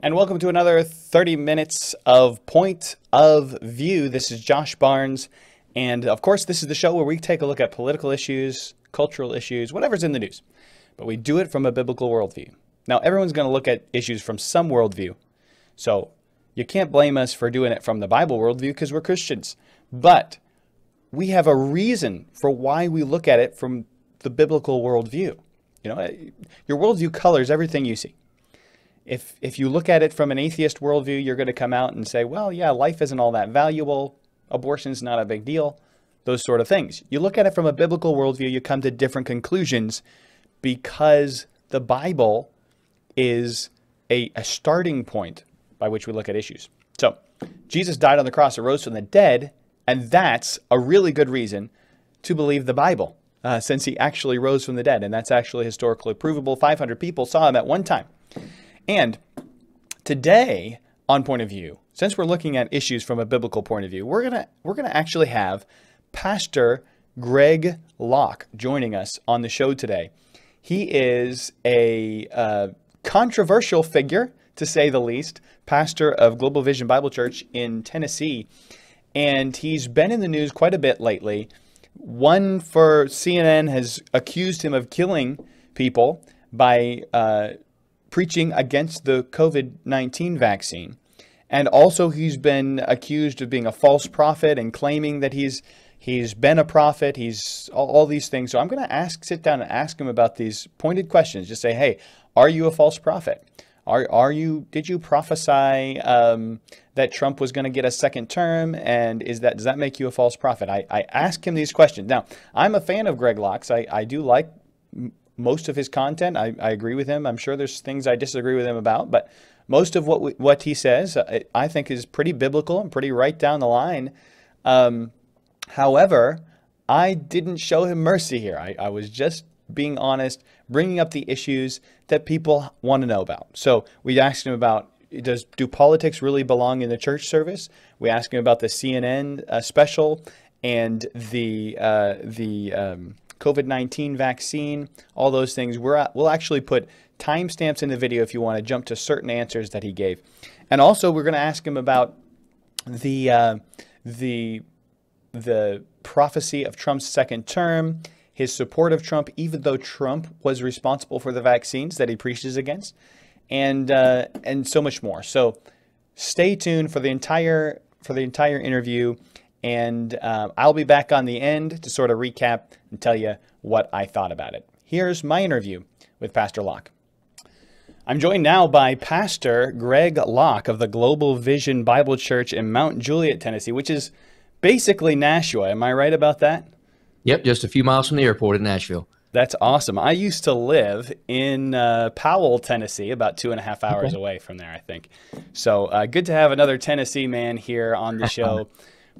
And welcome to another 30 minutes of Point of View. This is Josh Barnes. And of course, this is the show where we take a look at political issues, cultural issues, whatever's in the news. But we do it from a biblical worldview. Now, everyone's going to look at issues from some worldview. So you can't blame us for doing it from the Bible worldview because we're Christians. But we have a reason for why we look at it from the biblical worldview. You know, eh, your worldview colors everything you see if if you look at it from an atheist worldview, you're going to come out and say, well, yeah, life isn't all that valuable, abortion's not a big deal, those sort of things. You look at it from a biblical worldview, you come to different conclusions because the Bible is a, a starting point by which we look at issues. So Jesus died on the cross arose rose from the dead, and that's a really good reason to believe the Bible. Uh, since he actually rose from the dead, and that's actually historically provable. 500 people saw him at one time. And today on Point of View, since we're looking at issues from a biblical point of view, we're gonna we're gonna actually have Pastor Greg Locke joining us on the show today. He is a uh, controversial figure, to say the least, pastor of Global Vision Bible Church in Tennessee. And he's been in the news quite a bit lately. One for CNN has accused him of killing people by uh, preaching against the COVID 19 vaccine. And also, he's been accused of being a false prophet and claiming that he's he's been a prophet. He's all, all these things. So I'm going to ask, sit down and ask him about these pointed questions. Just say, hey, are you a false prophet? Are, are you did you prophesy um, that Trump was going to get a second term? And is that does that make you a false prophet? I, I ask him these questions. Now, I'm a fan of Greg Locks. I, I do like most of his content. I, I agree with him. I'm sure there's things I disagree with him about, but most of what we, what he says, uh, I, I, think, is pretty biblical and pretty right down the line. Um, however, I didn't show him mercy here. I, I was just being honest, bringing up the issues that people want to know about. So we asked him about does do politics really belong in the church service? We asked him about the CNN uh, special and the uh, the um, COVID 19 vaccine, all those things. We're, at, we'll actually put timestamps in the video if you want to jump to certain answers that he gave. And also, we're going to ask him about the, uh, the, the prophecy of Trump's second term, his support of Trump, even though Trump was responsible for the vaccines that he preaches against, and, uh, and so much more. So, stay tuned for the entire for the entire interview and uh, I'll be back on the end to sort of recap and tell you what I thought about it. Here's my interview with Pastor Locke. I'm joined now by Pastor Greg Locke of the Global Vision Bible Church in Mount Juliet, Tennessee, which is basically Nashua. Am I right about that? Yep, just a few miles from the airport in Nashville. That's awesome. I used to live in uh, Powell, Tennessee, about two and a half hours okay. away from there, I think. So uh, good to have another Tennessee man here on the show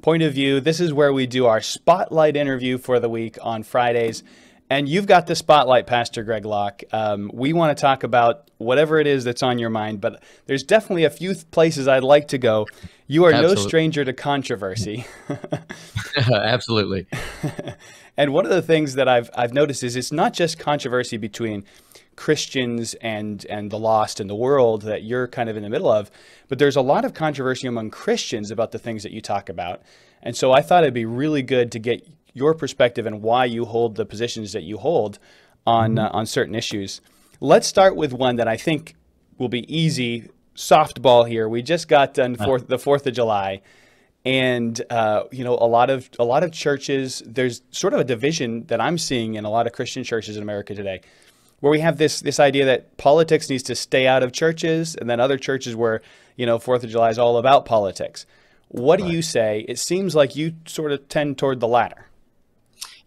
point of view. This is where we do our spotlight interview for the week on Fridays. And you've got the spotlight, Pastor Greg Locke. Um, we want to talk about whatever it is that's on your mind, but there's definitely a few places I'd like to go. You are Absolutely. no stranger to controversy. Absolutely. and one of the things that I've, I've noticed is it's not just controversy between Christians and and the lost in the world that you're kind of in the middle of. But there's a lot of controversy among Christians about the things that you talk about. And so I thought it'd be really good to get your perspective and why you hold the positions that you hold on mm-hmm. uh, on certain issues. Let's start with one that I think will be easy softball here. We just got done uh-huh. fourth, the Fourth of July, and uh, you know a lot of a lot of churches. There's sort of a division that I'm seeing in a lot of Christian churches in America today where we have this this idea that politics needs to stay out of churches, and then other churches where you know Fourth of July is all about politics. What right. do you say? It seems like you sort of tend toward the latter.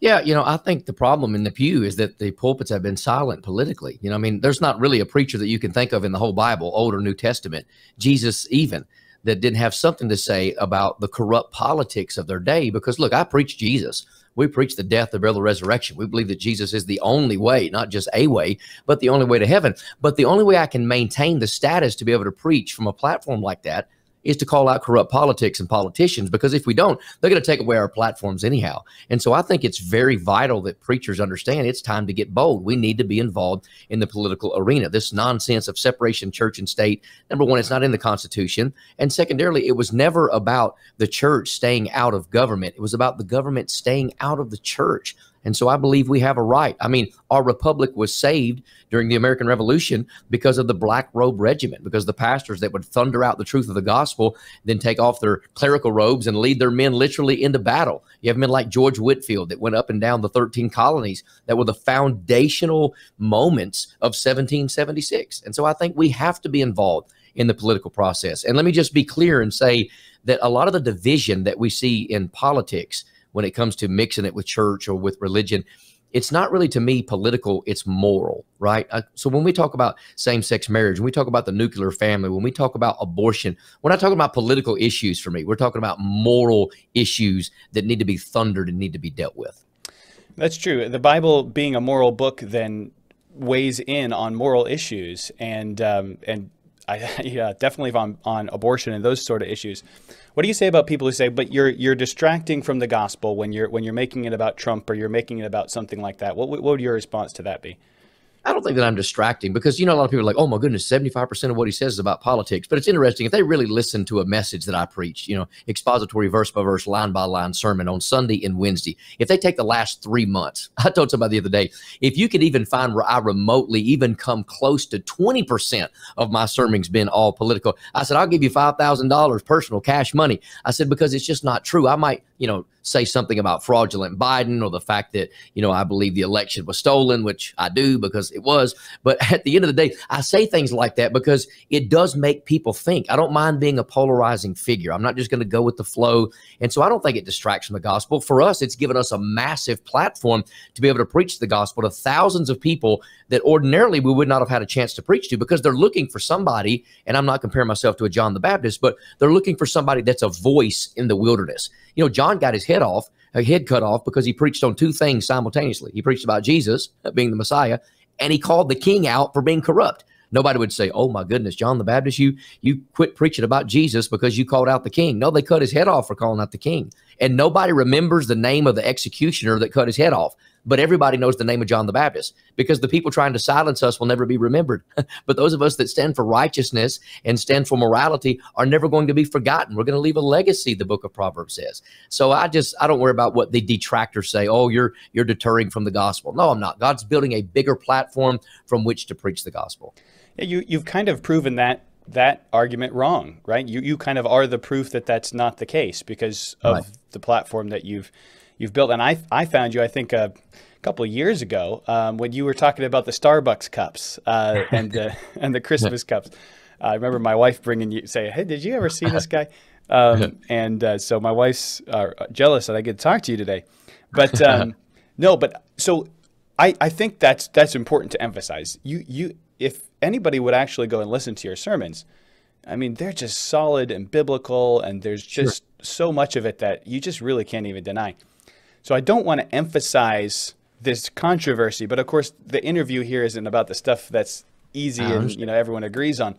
Yeah, you know, I think the problem in the pew is that the pulpits have been silent politically. You know, I mean, there's not really a preacher that you can think of in the whole Bible, Old or New Testament, Jesus even, that didn't have something to say about the corrupt politics of their day. Because look, I preach Jesus. We preach the death, the burial, the resurrection. We believe that Jesus is the only way, not just a way, but the only way to heaven. But the only way I can maintain the status to be able to preach from a platform like that is to call out corrupt politics and politicians because if we don't, they're going to take away our platforms anyhow. And so I think it's very vital that preachers understand it's time to get bold. We need to be involved in the political arena. This nonsense of separation church and state, number one, it's not in the Constitution. And secondarily, it was never about the church staying out of government, it was about the government staying out of the church. And so I believe we have a right. I mean, our republic was saved during the American Revolution because of the Black Robe Regiment, because the pastors that would thunder out the truth of the gospel, then take off their clerical robes and lead their men literally into battle. You have men like George Whitfield that went up and down the 13 colonies that were the foundational moments of 1776. And so I think we have to be involved in the political process. And let me just be clear and say that a lot of the division that we see in politics when it comes to mixing it with church or with religion it's not really to me political it's moral right uh, so when we talk about same-sex marriage when we talk about the nuclear family when we talk about abortion we're not talking about political issues for me we're talking about moral issues that need to be thundered and need to be dealt with that's true the bible being a moral book then weighs in on moral issues and um, and I, yeah, definitely on, on abortion and those sort of issues. What do you say about people who say, "But you're you're distracting from the gospel when you're when you're making it about Trump or you're making it about something like that"? What what would your response to that be? I don't think that I'm distracting because, you know, a lot of people are like, oh my goodness, 75% of what he says is about politics. But it's interesting. If they really listen to a message that I preach, you know, expository verse by verse, line by line sermon on Sunday and Wednesday, if they take the last three months, I told somebody the other day, if you could even find where I remotely even come close to 20% of my sermons being been all political, I said, I'll give you $5,000 personal cash money. I said, because it's just not true. I might, you know, say something about fraudulent Biden or the fact that, you know, I believe the election was stolen, which I do because it was. But at the end of the day, I say things like that because it does make people think. I don't mind being a polarizing figure. I'm not just going to go with the flow. And so I don't think it distracts from the gospel. For us, it's given us a massive platform to be able to preach the gospel to thousands of people that ordinarily we would not have had a chance to preach to because they're looking for somebody. And I'm not comparing myself to a John the Baptist, but they're looking for somebody that's a voice in the wilderness. You know, John got his head off, a head cut off, because he preached on two things simultaneously. He preached about Jesus being the Messiah, and he called the king out for being corrupt. Nobody would say, "Oh my goodness, John the Baptist, you you quit preaching about Jesus because you called out the king." No, they cut his head off for calling out the king, and nobody remembers the name of the executioner that cut his head off but everybody knows the name of John the Baptist because the people trying to silence us will never be remembered. but those of us that stand for righteousness and stand for morality are never going to be forgotten. We're going to leave a legacy, the book of Proverbs says. So I just I don't worry about what the detractors say, "Oh, you're you're deterring from the gospel." No, I'm not. God's building a bigger platform from which to preach the gospel. Yeah, you you've kind of proven that that argument wrong, right? You you kind of are the proof that that's not the case because of right. the platform that you've you've built. And I, I found you, I think, a uh, couple of years ago um, when you were talking about the Starbucks cups uh, and the and the Christmas cups. I remember my wife bringing you saying, "Hey, did you ever see this guy?" Um, and uh, so my wife's uh, jealous that I get to talk to you today. But um, no, but so I, I think that's that's important to emphasize. You you if anybody would actually go and listen to your sermons, I mean, they're just solid and biblical, and there's just sure. so much of it that you just really can't even deny. So I don't want to emphasize this controversy, but of course the interview here isn't about the stuff that's easy and you know everyone agrees on.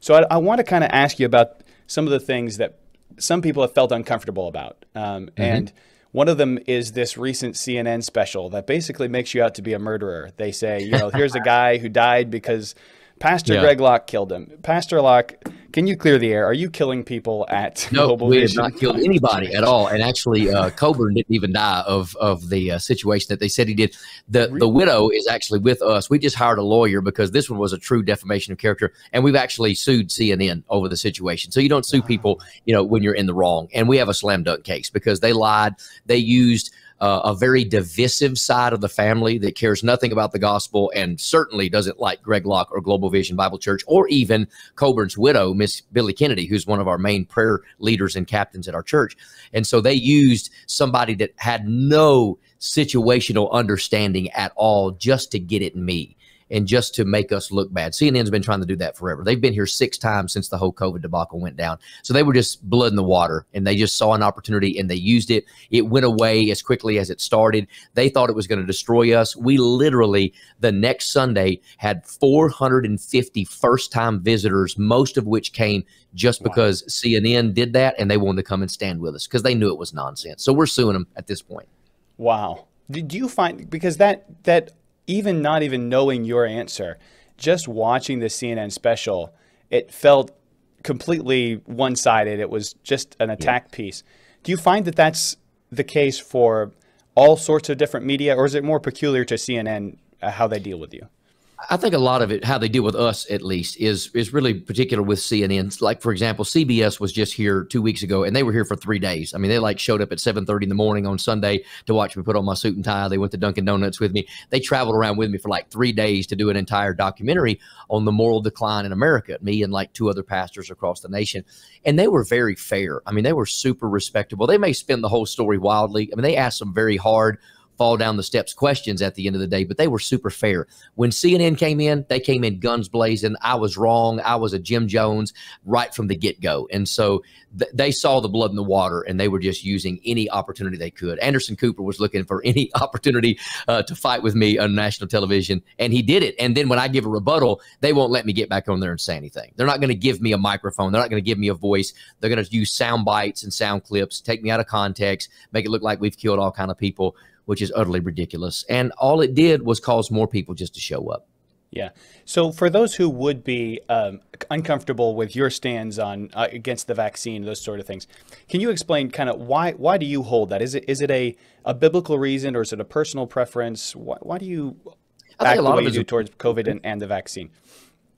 So I, I want to kind of ask you about some of the things that some people have felt uncomfortable about, um, mm-hmm. and one of them is this recent CNN special that basically makes you out to be a murderer. They say, you know, here's a guy who died because Pastor yeah. Greg Locke killed him. Pastor Locke, can you clear the air? Are you killing people at no, Global we have not killed anybody at all. And actually, uh, Coburn didn't even die of of the uh, situation that they said he did. The really? the widow is actually with us. We just hired a lawyer because this one was a true defamation of character, and we've actually sued CNN over the situation. So you don't sue wow. people, you know, when you're in the wrong. And we have a slam dunk case because they lied. They used uh, a very divisive side of the family that cares nothing about the gospel and certainly doesn't like Greg Locke or Global Vision Bible Church or even Coburn's widow, Miss Billy Kennedy, who's one of our main prayer leaders and captains at our church. And so they used somebody that had no situational understanding at all just to get at me and just to make us look bad. CNN's been trying to do that forever. They've been here six times since the whole COVID debacle went down. So they were just blood in the water and they just saw an opportunity and they used it. It went away as quickly as it started. They thought it was going to destroy us. We literally, the next Sunday, had 450 first time visitors, most of which came just because wow. CNN did that and they wanted to come and stand with us because they knew it was nonsense. So we're suing them at this point. Wow. Did you find because that that even not even knowing your answer, just watching the CNN special, it felt completely one sided. It was just an attack yeah. piece. Do you find that that's the case for all sorts of different media, or is it more peculiar to CNN uh, how they deal with you? I think a lot of it, how they deal with us at least, is is really particular with CNN. Like for example, CBS was just here two weeks ago, and they were here for three days. I mean, they like showed up at seven thirty in the morning on Sunday to watch me put on my suit and tie. They went to Dunkin' Donuts with me. They traveled around with me for like three days to do an entire documentary on the moral decline in America. Me and like two other pastors across the nation, and they were very fair. I mean, they were super respectable. They may spin the whole story wildly. I mean, they asked some very hard fall down the steps questions at the end of the day, but they were super fair. When CNN came in, they came in guns blazing. I was wrong. I was a Jim Jones right from the get go. And so th they saw the blood in the water and they were just using any opportunity they could. Anderson Cooper was looking for any opportunity uh, to fight with me on national television, and he did it. And then when I give a rebuttal, they won't let me get back on there and say anything. They're not going to give me a microphone. They're not going to give me a voice. They're going to use sound bites and sound clips, take me out of context, make it look like we've killed all kind of people which is utterly ridiculous. And all it did was cause more people just to show up. Yeah. So for those who would be um, uncomfortable with your stands on uh, against the vaccine, those sort of things, can you explain kind of why why do you hold that? Is it is it a, a biblical reason or is it a personal preference? Why, why do you I think a lot of it is towards COVID and, and the vaccine?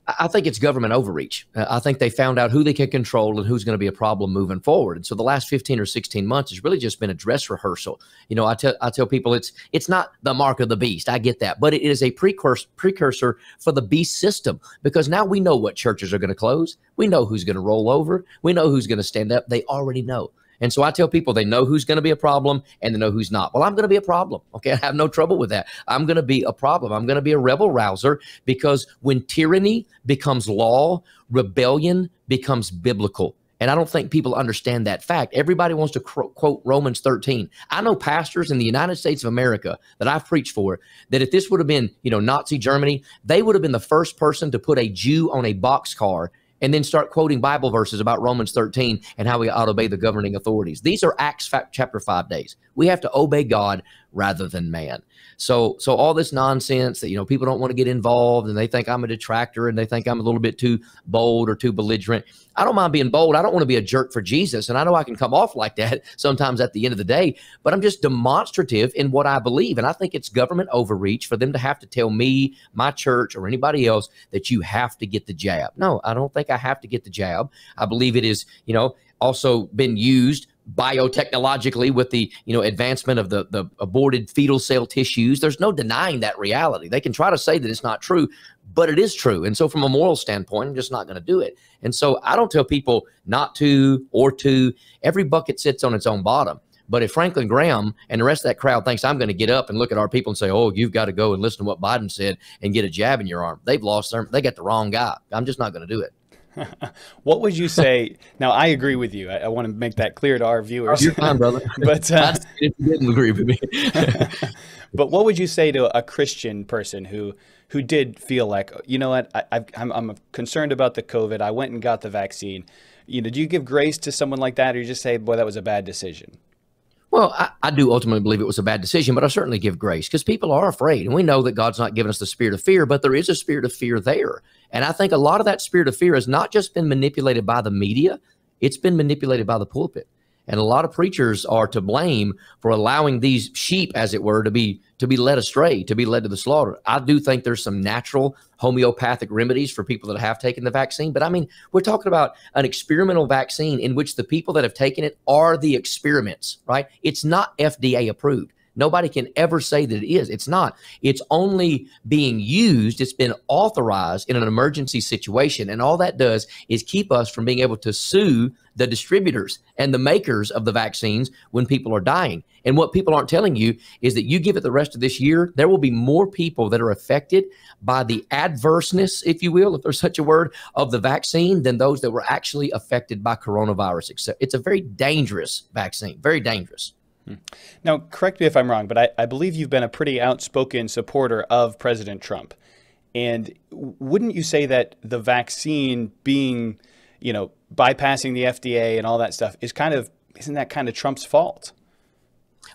I think it's government overreach. Uh, I think they found out who they can control and who's going to be a problem moving forward. And so the last 15 or 16 months has really just been a dress rehearsal. You know, I tell I tell people it's it's not the mark of the beast. I get that, but it is a precursor precursor for the beast system because now we know what churches are going to close. We know who's going to roll over. We know who's going to stand up. They already know. And so I tell people they know who's going to be a problem and they know who's not. Well, I'm going to be a problem. Okay. I have no trouble with that. I'm going to be a problem. I'm going to be a rebel rouser because when tyranny becomes law, rebellion becomes biblical. And I don't think people understand that fact. Everybody wants to quote Romans 13. I know pastors in the United States of America that I've preached for that if this would have been, you know, Nazi Germany, they would have been the first person to put a Jew on a boxcar and then start quoting Bible verses about Romans 13 and how we ought to obey the governing authorities. These are Acts chapter 5 days. We have to obey God rather than man. So so all this nonsense that you know people don't want to get involved and they think I'm a detractor and they think I'm a little bit too bold or too belligerent. I don't mind being bold. I don't want to be a jerk for Jesus and I know I can come off like that sometimes at the end of the day, but I'm just demonstrative in what I believe and I think it's government overreach for them to have to tell me, my church or anybody else that you have to get the jab. No, I don't think I have to get the jab. I believe it is, you know, also been used biotechnologically with the you know advancement of the the aborted fetal cell tissues there's no denying that reality they can try to say that it's not true but it is true and so from a moral standpoint i'm just not going to do it and so i don't tell people not to or to every bucket sits on its own bottom but if Franklin Graham and the rest of that crowd thinks I'm going to get up and look at our people and say, "Oh, you've got to go and listen to what Biden said and get a jab in your arm," they've lost their. They got the wrong guy. I'm just not going to do it. what would you say? now, I agree with you. I, I, want to make that clear to our viewers. You're fine, brother. but uh, you didn't agree with me. but what would you say to a Christian person who who did feel like, you know what, I, I'm, I'm concerned about the COVID. I went and got the vaccine. You know, do you give grace to someone like that, or you just say, boy, that was a bad decision? Well, I, I, do ultimately believe it was a bad decision, but I certainly give grace because people are afraid. And we know that God's not given us the spirit of fear, but there is a spirit of fear there. And I think a lot of that spirit of fear has not just been manipulated by the media, it's been manipulated by the pulpit. And a lot of preachers are to blame for allowing these sheep, as it were, to be to be led astray, to be led to the slaughter. I do think there's some natural homeopathic remedies for people that have taken the vaccine, but I mean, we're talking about an experimental vaccine in which the people that have taken it are the experiments, right? It's not FDA approved. Nobody can ever say that it is. It's not. It's only being used. It's been authorized in an emergency situation. And all that does is keep us from being able to sue the distributors and the makers of the vaccines when people are dying. And what people aren't telling you is that you give it the rest of this year, there will be more people that are affected by the adverseness, if you will, if there's such a word, of the vaccine than those that were actually affected by coronavirus. It's a very dangerous vaccine, very dangerous. Mm-hmm. Now, correct me if I'm wrong, but I, I, believe you've been a pretty outspoken supporter of President Trump. And wouldn't you say that the vaccine being, you know, bypassing the FDA and all that stuff is kind of, isn't that kind of Trump's fault?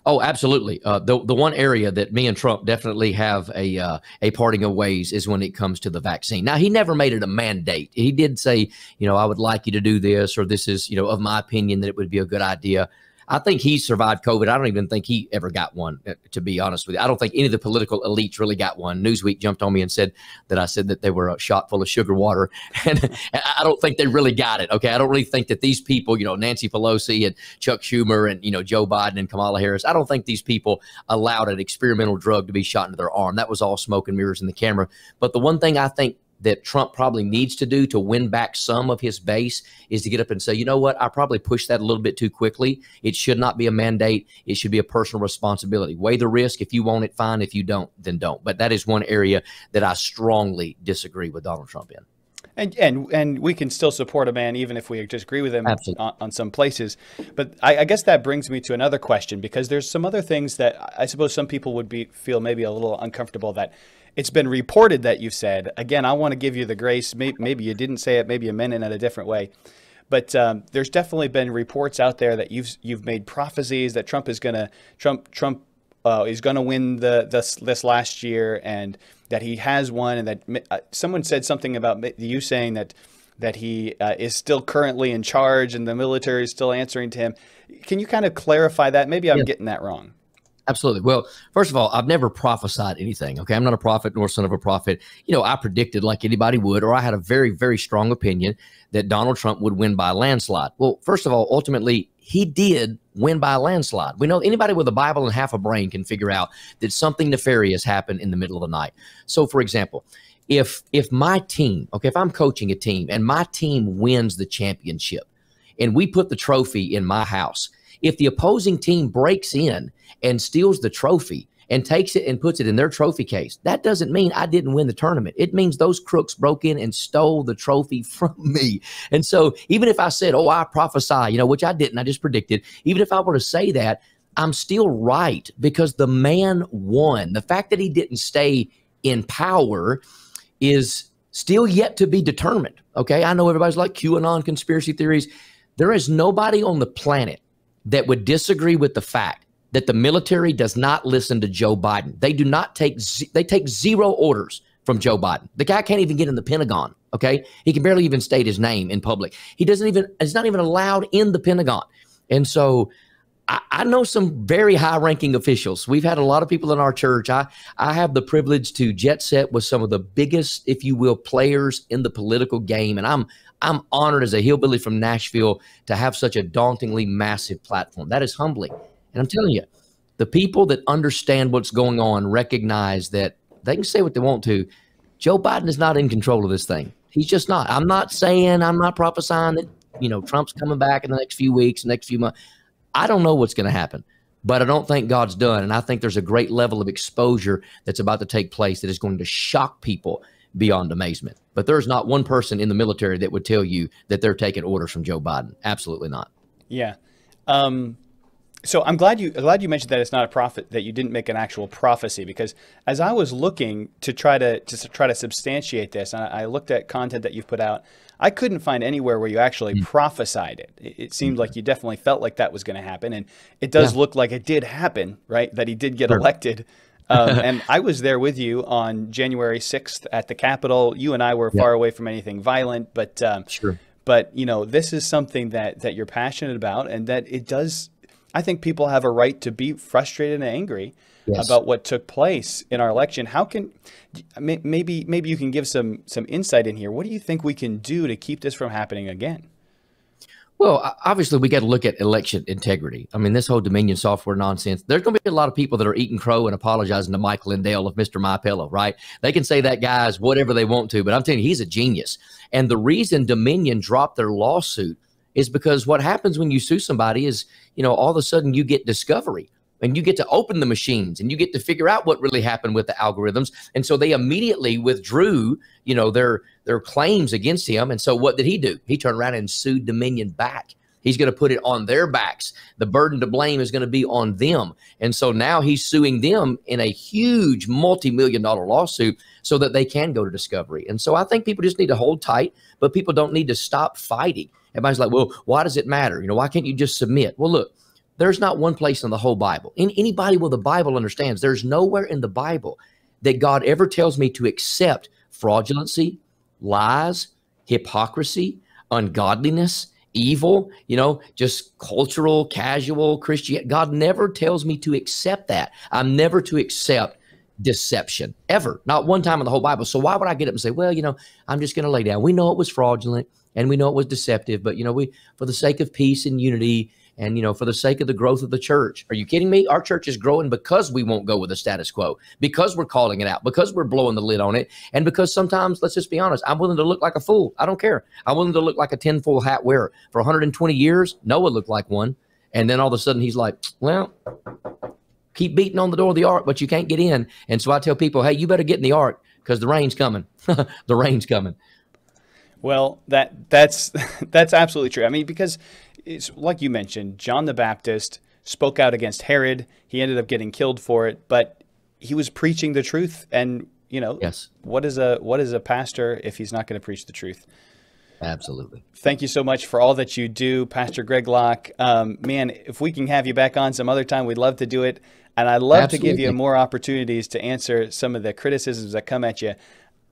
Oh, absolutely. Uh, the the one area that me and Trump definitely have a uh, a parting of ways is when it comes to the vaccine. Now, he never made it a mandate. He did say, you know, I would like you to do this, or this is, you know, of my opinion that it would be a good idea. I think he survived COVID. I don't even think he ever got one, uh, to be honest with you. I don't think any of the political elites really got one. Newsweek jumped on me and said that I said that they were a shot full of sugar water. And I don't think they really got it. Okay. I don't really think that these people, you know, Nancy Pelosi and Chuck Schumer and, you know, Joe Biden and Kamala Harris, I don't think these people allowed an experimental drug to be shot into their arm. That was all smoke and mirrors in the camera. But the one thing I think that Trump probably needs to do to win back some of his base is to get up and say, you know what, I probably pushed that a little bit too quickly. It should not be a mandate. It should be a personal responsibility. Weigh the risk. If you want it, fine. If you don't, then don't. But that is one area that I strongly disagree with Donald Trump in. And, and and we can still support a man even if we disagree with him on, on, some places. But I, I, guess that brings me to another question because there's some other things that I suppose some people would be feel maybe a little uncomfortable that it's been reported that you've said. Again, I want to give you the grace. Maybe you didn't say it. Maybe you meant it in a different way. But um, there's definitely been reports out there that you've you've made prophecies that Trump is gonna Trump Trump uh, is gonna win the this this last year and that he has won and that uh, someone said something about you saying that that he uh, is still currently in charge and the military is still answering to him. Can you kind of clarify that? Maybe I'm yeah. getting that wrong. Absolutely. Well, first of all, I've never prophesied anything. Okay. I'm not a prophet nor son of a prophet. You know, I predicted like anybody would, or I had a very, very strong opinion that Donald Trump would win by a landslide. Well, first of all, ultimately, he did win by a landslide. We know anybody with a Bible and half a brain can figure out that something nefarious happened in the middle of the night. So, for example, if if my team, okay, if I'm coaching a team and my team wins the championship and we put the trophy in my house, if the opposing team breaks in and steals the trophy and takes it and puts it in their trophy case, that doesn't mean I didn't win the tournament. It means those crooks broke in and stole the trophy from me. And so even if I said, oh, I prophesy, you know, which I didn't, I just predicted, even if I were to say that, I'm still right because the man won. The fact that he didn't stay in power is still yet to be determined. Okay. I know everybody's like QAnon conspiracy theories. There is nobody on the planet that would disagree with the fact that the military does not listen to Joe Biden. They do not take they take zero orders from Joe Biden. The guy can't even get in the Pentagon. Okay, he can barely even state his name in public. He doesn't even He's not even allowed in the Pentagon. And so I, I know some very high ranking officials. We've had a lot of people in our church. I, I have the privilege to jet set with some of the biggest, if you will, players in the political game. And I'm I'm honored as a hillbilly from Nashville to have such a dauntingly massive platform. That is humbling. And I'm telling you, the people that understand what's going on recognize that they can say what they want to. Joe Biden is not in control of this thing. He's just not. I'm not saying, I'm not prophesying that, you know, Trump's coming back in the next few weeks, next few months. I don't know what's going to happen, but I don't think God's done. And I think there's a great level of exposure that's about to take place that is going to shock people beyond amazement. But there's not one person in the military that would tell you that they're taking orders from Joe Biden. Absolutely not. Yeah. Um, so I'm glad you glad you mentioned that it's not a prophet that you didn't make an actual prophecy because as I was looking to try to, to try to substantiate this, I, I looked at content that you've put out. I couldn't find anywhere where you actually mm. prophesied it. it. It, seemed hmm. like you definitely felt like that was going to happen, and it does yeah. look like it did happen, right? That he did get sure. elected. um, and I was there with you on January 6th at the Capitol. You and I were yeah. far away from anything violent, but um, sure. But you know, this is something that that you're passionate about, and that it does. I think people have a right to be frustrated and angry, yes. about what took place in our election. How can maybe maybe you can give some some insight in here? What do you think we can do to keep this from happening again? Well, obviously, we got to look at election integrity. I mean, this whole Dominion software nonsense. There's going to be a lot of people that are eating crow and apologizing to Mike Lindell of Mr. My Pillow, right? They can say that guy's whatever they want to, but I'm telling you, he's a genius. And the reason Dominion dropped their lawsuit is because what happens when you sue somebody is, you know, all of a sudden you get discovery and you get to open the machines and you get to figure out what really happened with the algorithms and so they immediately withdrew you know their their claims against him and so what did he do he turned around and sued dominion back he's going to put it on their backs the burden to blame is going to be on them and so now he's suing them in a huge multi-million dollar lawsuit so that they can go to discovery and so i think people just need to hold tight but people don't need to stop fighting everybody's like well why does it matter you know why can't you just submit well look there's not one place in the whole Bible. In, anybody with the Bible understands there's nowhere in the Bible that God ever tells me to accept fraudulency, lies, hypocrisy, ungodliness, evil, you know, just cultural, casual Christian. God never tells me to accept that. I'm never to accept deception ever, not one time in the whole Bible. So why would I get up and say, well, you know, I'm just going to lay down. We know it was fraudulent and we know it was deceptive, but you know, we, for the sake of peace and unity, and you know for the sake of the growth of the church are you kidding me our church is growing because we won't go with the status quo because we're calling it out because we're blowing the lid on it and because sometimes let's just be honest i'm willing to look like a fool i don't care i'm willing to look like a tinfoil hat wearer for 120 years noah looked like one and then all of a sudden he's like well keep beating on the door of the ark but you can't get in and so i tell people hey you better get in the ark because the rain's coming the rain's coming well, that that's that's absolutely true. I mean, because it's like you mentioned, John the Baptist spoke out against Herod. He ended up getting killed for it, but he was preaching the truth. And you know, yes, what is a what is a pastor if he's not going to preach the truth? Absolutely. Thank you so much for all that you do, Pastor Greg Locke. Um, man, if we can have you back on some other time, we'd love to do it. And I'd love Absolutely. to give you more opportunities to answer some of the criticisms that come at you.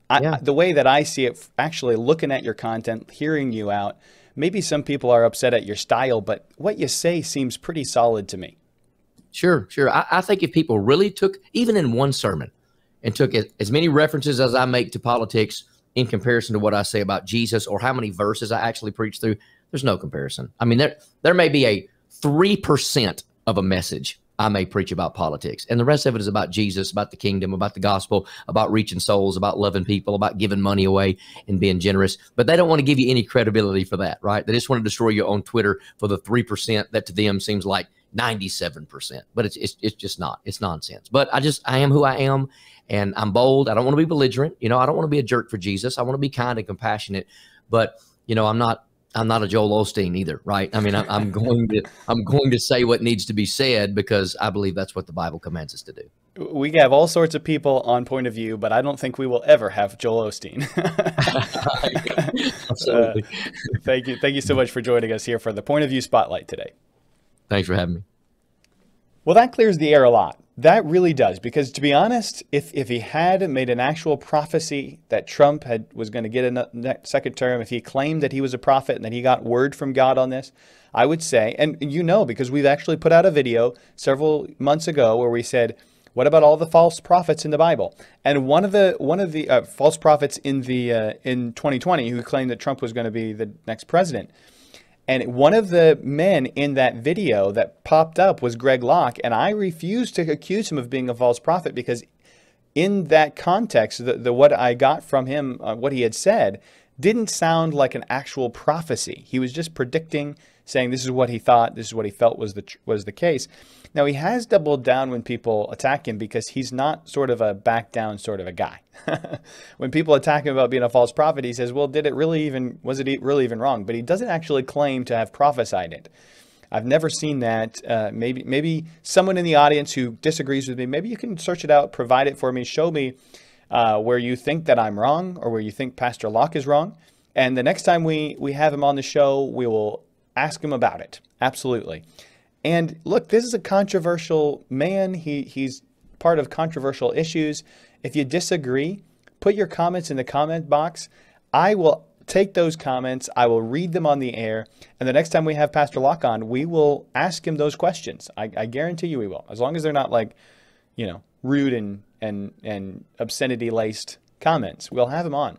I, yeah. the way that I see it, actually looking at your content, hearing you out, maybe some people are upset at your style, but what you say seems pretty solid to me. Sure, sure. I, I think if people really took, even in one sermon, and took as, as many references as I make to politics in comparison to what I say about Jesus or how many verses I actually preach through, there's no comparison. I mean, there there may be a three percent of a message I may preach about politics. And the rest of it is about Jesus, about the kingdom, about the gospel, about reaching souls, about loving people, about giving money away and being generous. But they don't want to give you any credibility for that, right? They just want to destroy you on Twitter for the 3% that to them seems like 97%. But it's, it's, it's just not. It's nonsense. But I just, I am who I am and I'm bold. I don't want to be belligerent. You know, I don't want to be a jerk for Jesus. I want to be kind and compassionate. But, you know, I'm not I'm not a Joel Osteen either, right? I mean, I, I'm going to I'm going to say what needs to be said because I believe that's what the Bible commands us to do. We have all sorts of people on point of view, but I don't think we will ever have Joel Osteen. Absolutely. Uh, thank you, thank you so much for joining us here for the Point of View Spotlight today. Thanks for having me. Well, that clears the air a lot. That really does, because to be honest, if, if he had made an actual prophecy that Trump had was going to get a second term, if he claimed that he was a prophet and that he got word from God on this, I would say, and you know, because we've actually put out a video several months ago where we said, what about all the false prophets in the Bible? And one of the one of the uh, false prophets in the uh, in 2020 who claimed that Trump was going to be the next president and one of the men in that video that popped up was Greg Locke, and I refused to accuse him of being a false prophet because in that context, the, the what I got from him, uh, what he had said, didn't sound like an actual prophecy. He was just predicting, saying this is what he thought, this is what he felt was the was the case. Now he has doubled down when people attack him because he's not sort of a back down sort of a guy. when people attack him about being a false prophet, he says, "Well, did it really even was it really even wrong?" But he doesn't actually claim to have prophesied it. I've never seen that. Uh, maybe maybe someone in the audience who disagrees with me, maybe you can search it out, provide it for me, show me uh, where you think that I'm wrong or where you think Pastor Locke is wrong. And the next time we, we have him on the show, we will ask him about it. Absolutely. And look, this is a controversial man. He, he's part of controversial issues. If you disagree, put your comments in the comment box. I will take those comments, I will read them on the air, and the next time we have Pastor Locke on, we will ask him those questions. I, I guarantee you we will, as long as they're not like, you know, rude and and, and obscenity laced comments. We'll have him on.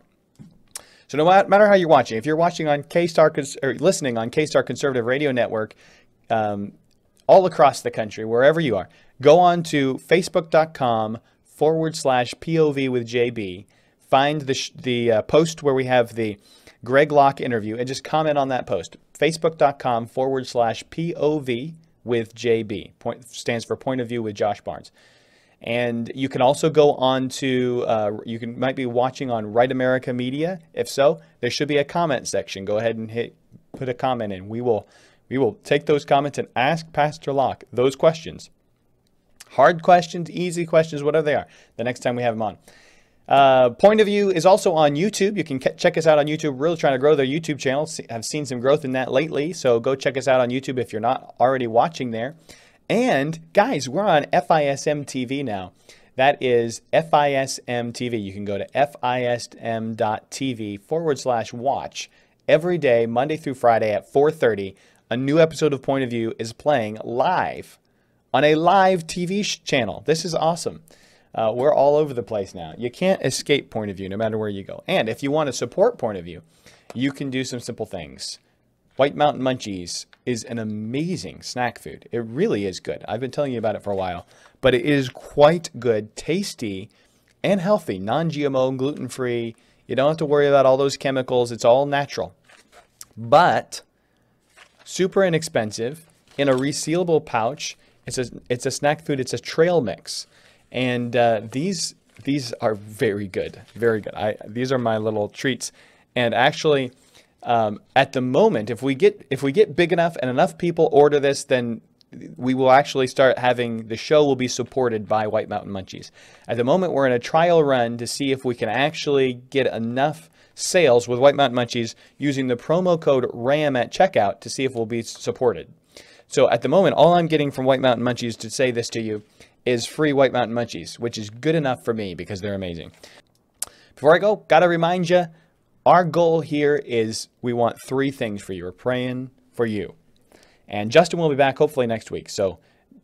So no matter how you're watching, if you're watching on K-Star or listening on K-Star Conservative Radio Network, um, all across the country, wherever you are, go on to facebook.com forward slash POV with JB. Find the, the uh, post where we have the Greg Locke interview and just comment on that post. Facebook.com forward slash POV with JB. Point, stands for Point of View with Josh Barnes. And you can also go on to, uh, you can might be watching on Right America Media. If so, there should be a comment section. Go ahead and hit, put a comment in. We will, we will take those comments and ask Pastor Locke those questions. Hard questions, easy questions, whatever they are, the next time we have him on. Uh, Point of View is also on YouTube. You can check us out on YouTube. Really trying to grow their YouTube channel. I've seen some growth in that lately, so go check us out on YouTube if you're not already watching there. And guys, we're on FISM TV now. That is FISM TV. You can go to FISM.tv forward slash watch every day, Monday through Friday at 4.30. A new episode of Point of View is playing live on a live TV channel. This is awesome. Uh, we're all over the place now. You can't escape Point of View no matter where you go. And if you want to support Point of View, you can do some simple things. White Mountain Munchies is an amazing snack food. It really is good. I've been telling you about it for a while, but it is quite good, tasty, and healthy, non-GMO, gluten-free. You don't have to worry about all those chemicals. It's all natural. But super inexpensive in a resealable pouch. It's a, it's a snack food. It's a trail mix. And uh, these these are very good, very good. I, these are my little treats. And actually, um, at the moment, if we get if we get big enough and enough people order this, then we will actually start having the show will be supported by White Mountain Munchies. At the moment, we're in a trial run to see if we can actually get enough sales with White Mountain Munchies using the promo code RAM at checkout to see if we'll be supported. So at the moment, all I'm getting from White Mountain Munchies to say this to you is free White Mountain Munchies, which is good enough for me because they're amazing. Before I go, gotta remind you our goal here is we want three things for you. We're praying for you. And Justin will be back hopefully next week. So,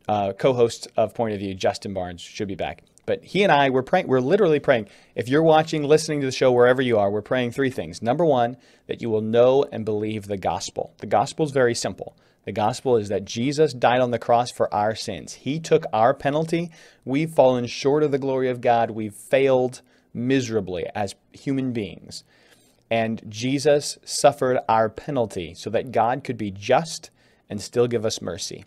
uh, co host of Point of View, Justin Barnes, should be back. But he and I, we're praying, we're literally praying. If you're watching, listening to the show, wherever you are, we're praying three things. Number one, that you will know and believe the gospel. The gospel is very simple. The gospel is that Jesus died on the cross for our sins. He took our penalty. We've fallen short of the glory of God. We've failed miserably as human beings. And Jesus suffered our penalty so that God could be just and still give us mercy.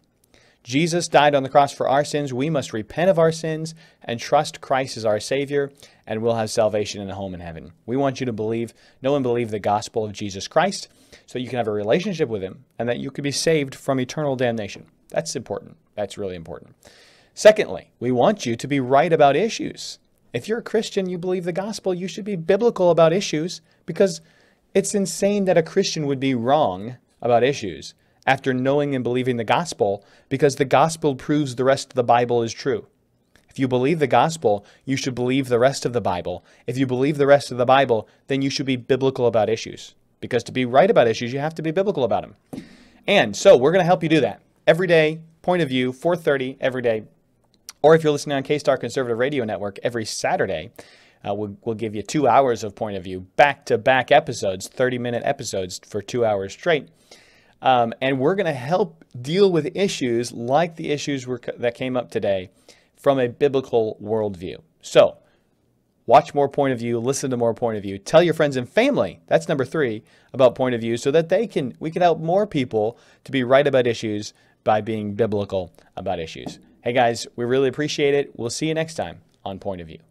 Jesus died on the cross for our sins. We must repent of our sins and trust Christ as our Savior, and we'll have salvation and a home in heaven. We want you to believe, know and believe the gospel of Jesus Christ so you can have a relationship with Him and that you could be saved from eternal damnation. That's important. That's really important. Secondly, we want you to be right about issues. If you're a Christian, you believe the gospel, you should be biblical about issues because it's insane that a Christian would be wrong about issues after knowing and believing the gospel because the gospel proves the rest of the Bible is true. If you believe the gospel, you should believe the rest of the Bible. If you believe the rest of the Bible, then you should be biblical about issues because to be right about issues, you have to be biblical about them. And so we're going to help you do that every day, point of view, 430 every day, or if you're listening on K-Star Conservative Radio Network every Saturday, uh, we'll, we'll, give you two hours of point of view, back to back episodes, 30 minute episodes for two hours straight. Um, and we're going to help deal with issues like the issues that came up today from a biblical worldview. So, watch more point of view, listen to more point of view, tell your friends and family, that's number three, about point of view so that they can, we can help more people to be right about issues by being biblical about issues. Hey guys, we really appreciate it. We'll see you next time on Point of View.